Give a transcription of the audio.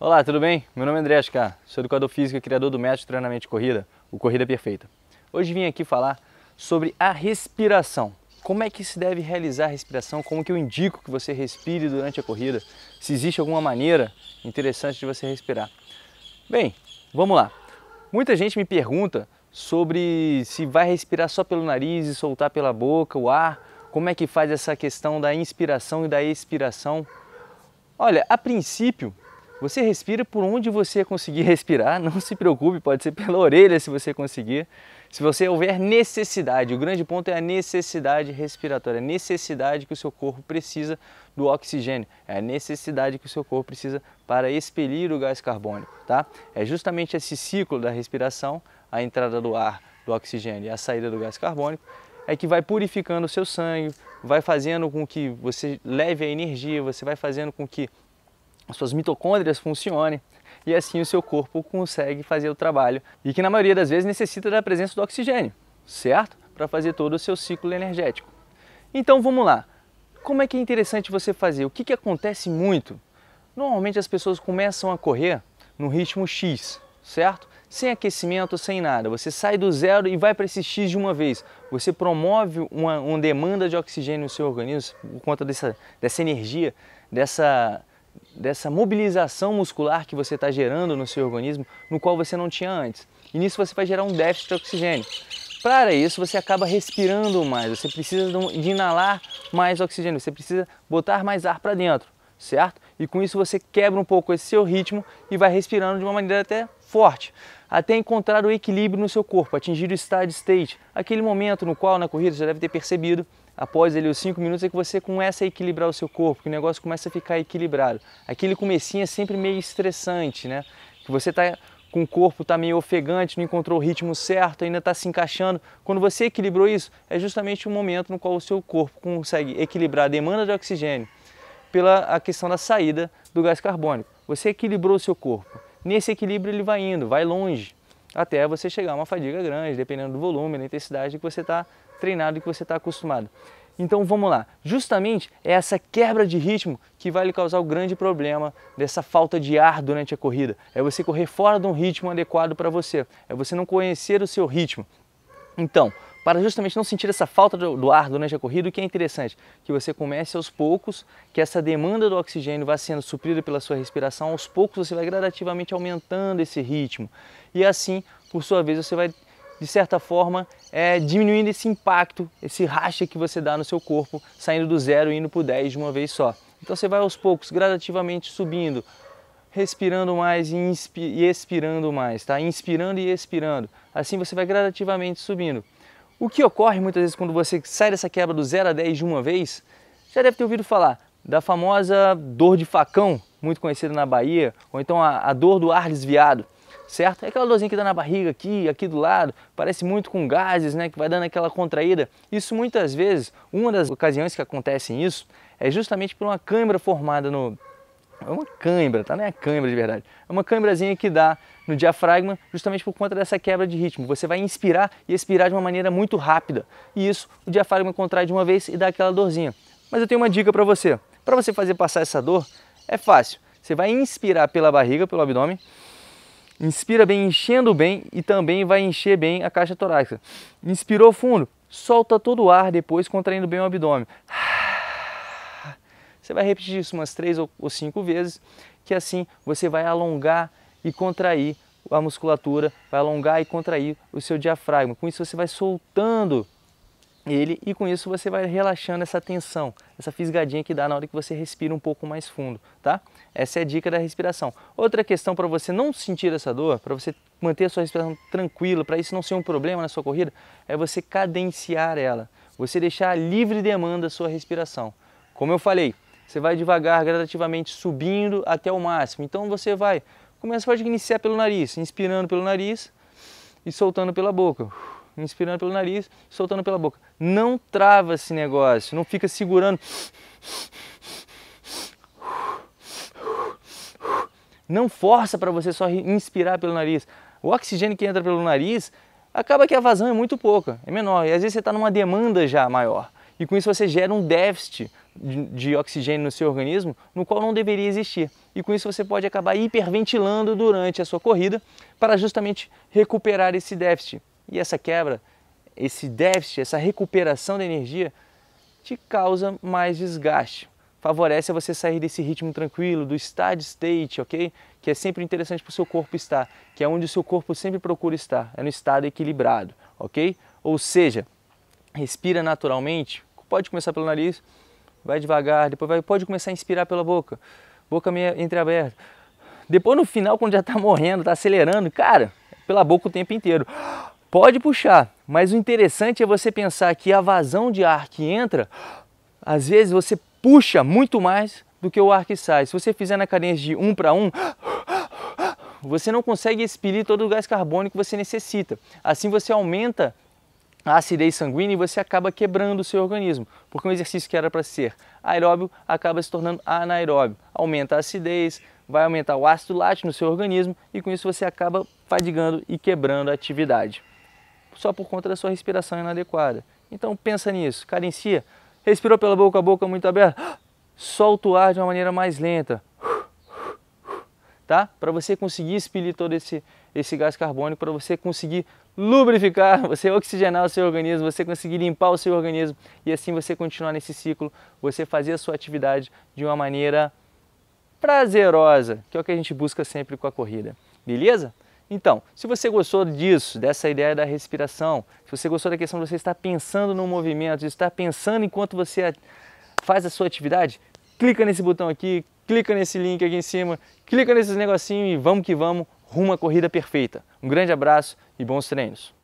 Olá, tudo bem? Meu nome é André Ascar, sou educador físico e criador do método de treinamento de corrida, o Corrida Perfeita. Hoje vim aqui falar sobre a respiração. Como é que se deve realizar a respiração? Como que eu indico que você respire durante a corrida? Se existe alguma maneira interessante de você respirar? Bem, vamos lá. Muita gente me pergunta sobre se vai respirar só pelo nariz e soltar pela boca o ar, como é que faz essa questão da inspiração e da expiração. Olha, a princípio, você respira por onde você conseguir respirar, não se preocupe, pode ser pela orelha se você conseguir. Se você houver necessidade, o grande ponto é a necessidade respiratória, a necessidade que o seu corpo precisa do oxigênio, é a necessidade que o seu corpo precisa para expelir o gás carbônico, tá? É justamente esse ciclo da respiração, a entrada do ar, do oxigênio e a saída do gás carbônico, é que vai purificando o seu sangue, vai fazendo com que você leve a energia, você vai fazendo com que as suas mitocôndrias funcionem e assim o seu corpo consegue fazer o trabalho e que na maioria das vezes necessita da presença do oxigênio, certo? Para fazer todo o seu ciclo energético. Então vamos lá. Como é que é interessante você fazer? O que, que acontece muito? Normalmente as pessoas começam a correr no ritmo X, certo? Sem aquecimento, sem nada. Você sai do zero e vai para esse X de uma vez. Você promove uma, uma demanda de oxigênio no seu organismo por conta dessa, dessa energia, dessa dessa mobilização muscular que você está gerando no seu organismo, no qual você não tinha antes. E nisso você vai gerar um déficit de oxigênio. Para isso, você acaba respirando mais, você precisa de inalar mais oxigênio, você precisa botar mais ar para dentro, certo? E com isso você quebra um pouco esse seu ritmo e vai respirando de uma maneira até forte, até encontrar o equilíbrio no seu corpo, atingir o steady state, aquele momento no qual na corrida você deve ter percebido após ele os 5 minutos é que você começa a equilibrar o seu corpo, que o negócio começa a ficar equilibrado. Aquele comecinho é sempre meio estressante, né? Que você está com o corpo tá meio ofegante, não encontrou o ritmo certo, ainda está se encaixando. Quando você equilibrou isso, é justamente o momento no qual o seu corpo consegue equilibrar a demanda de oxigênio pela a questão da saída do gás carbônico. Você equilibrou o seu corpo. Nesse equilíbrio ele vai indo, vai longe até você chegar a uma fadiga grande, dependendo do volume, da intensidade que você está treinado e que você está acostumado. Então vamos lá, justamente é essa quebra de ritmo que vai lhe causar o grande problema dessa falta de ar durante a corrida. É você correr fora de um ritmo adequado para você, é você não conhecer o seu ritmo. Então, para justamente não sentir essa falta do ar durante a corrida, o que é interessante, que você comece aos poucos, que essa demanda do oxigênio vá sendo suprida pela sua respiração, aos poucos você vai gradativamente aumentando esse ritmo. E assim, por sua vez, você vai de certa forma, é, diminuindo esse impacto, esse racha que você dá no seu corpo, saindo do zero e indo para o 10 de uma vez só. Então você vai aos poucos, gradativamente subindo, respirando mais e, e expirando mais, tá? Inspirando e expirando. Assim você vai gradativamente subindo. O que ocorre muitas vezes quando você sai dessa quebra do 0 a 10 de uma vez, já deve ter ouvido falar da famosa dor de facão, muito conhecida na Bahia, ou então a, a dor do ar desviado, certo? É aquela dorzinha que dá na barriga aqui, aqui do lado, parece muito com gases, né, que vai dando aquela contraída. Isso muitas vezes, uma das ocasiões que acontecem isso, é justamente por uma câimbra formada no, é uma câimbra, tá? Não é câimbra de verdade. É uma câimbrazinha que dá no diafragma justamente por conta dessa quebra de ritmo. Você vai inspirar e expirar de uma maneira muito rápida. E isso, o diafragma contrai de uma vez e dá aquela dorzinha. Mas eu tenho uma dica para você. Para você fazer passar essa dor, é fácil. Você vai inspirar pela barriga, pelo abdômen. Inspira bem, enchendo bem e também vai encher bem a caixa torácica. Inspirou fundo, solta todo o ar depois, contraindo bem o abdômen. Você vai repetir isso umas três ou cinco vezes, que assim você vai alongar e contrair a musculatura, vai alongar e contrair o seu diafragma. Com isso você vai soltando ele e com isso você vai relaxando essa tensão, essa fisgadinha que dá na hora que você respira um pouco mais fundo, tá? Essa é a dica da respiração. Outra questão para você não sentir essa dor, para você manter a sua respiração tranquila, para isso não ser um problema na sua corrida, é você cadenciar ela, você deixar livre demanda a sua respiração. Como eu falei, você vai devagar, gradativamente subindo até o máximo. Então você vai, começa pode iniciar pelo nariz, inspirando pelo nariz e soltando pela boca. Inspirando pelo nariz, soltando pela boca. Não trava esse negócio, não fica segurando. Não força para você só inspirar pelo nariz. O oxigênio que entra pelo nariz acaba que a vazão é muito pouca, é menor. E às vezes você está numa demanda já maior. E com isso você gera um déficit de oxigênio no seu organismo, no qual não deveria existir. E com isso você pode acabar hiperventilando durante a sua corrida para justamente recuperar esse déficit. E essa quebra, esse déficit, essa recuperação da energia te causa mais desgaste. Favorece você sair desse ritmo tranquilo, do steady state, ok? Que é sempre interessante para o seu corpo estar, que é onde o seu corpo sempre procura estar, é no estado equilibrado, ok? Ou seja, respira naturalmente, Pode começar pelo nariz, vai devagar, depois vai, pode começar a inspirar pela boca, boca meio entreaberta. Depois no final, quando já está morrendo, está acelerando, cara, pela boca o tempo inteiro. Pode puxar, mas o interessante é você pensar que a vazão de ar que entra, às vezes você puxa muito mais do que o ar que sai. Se você fizer na cadência de um para um, você não consegue expelir todo o gás carbônico que você necessita. Assim você aumenta a acidez sanguínea e você acaba quebrando o seu organismo, porque um exercício que era para ser aeróbio acaba se tornando anaeróbio, aumenta a acidez, vai aumentar o ácido lático no seu organismo e com isso você acaba fadigando e quebrando a atividade, só por conta da sua respiração inadequada. Então pensa nisso, carencia, respirou pela boca, a boca muito aberta, solta o ar de uma maneira mais lenta, tá? Para você conseguir expelir todo esse, esse gás carbônico, para você conseguir lubrificar, você oxigenar o seu organismo, você conseguir limpar o seu organismo e assim você continuar nesse ciclo, você fazer a sua atividade de uma maneira prazerosa, que é o que a gente busca sempre com a corrida. Beleza? Então, se você gostou disso, dessa ideia da respiração, se você gostou da questão de você estar pensando no movimento, está estar pensando enquanto você faz a sua atividade, clica nesse botão aqui, clica nesse link aqui em cima, clica nesses negocinho e vamos que vamos rumo à corrida perfeita. Um grande abraço e bons treinos.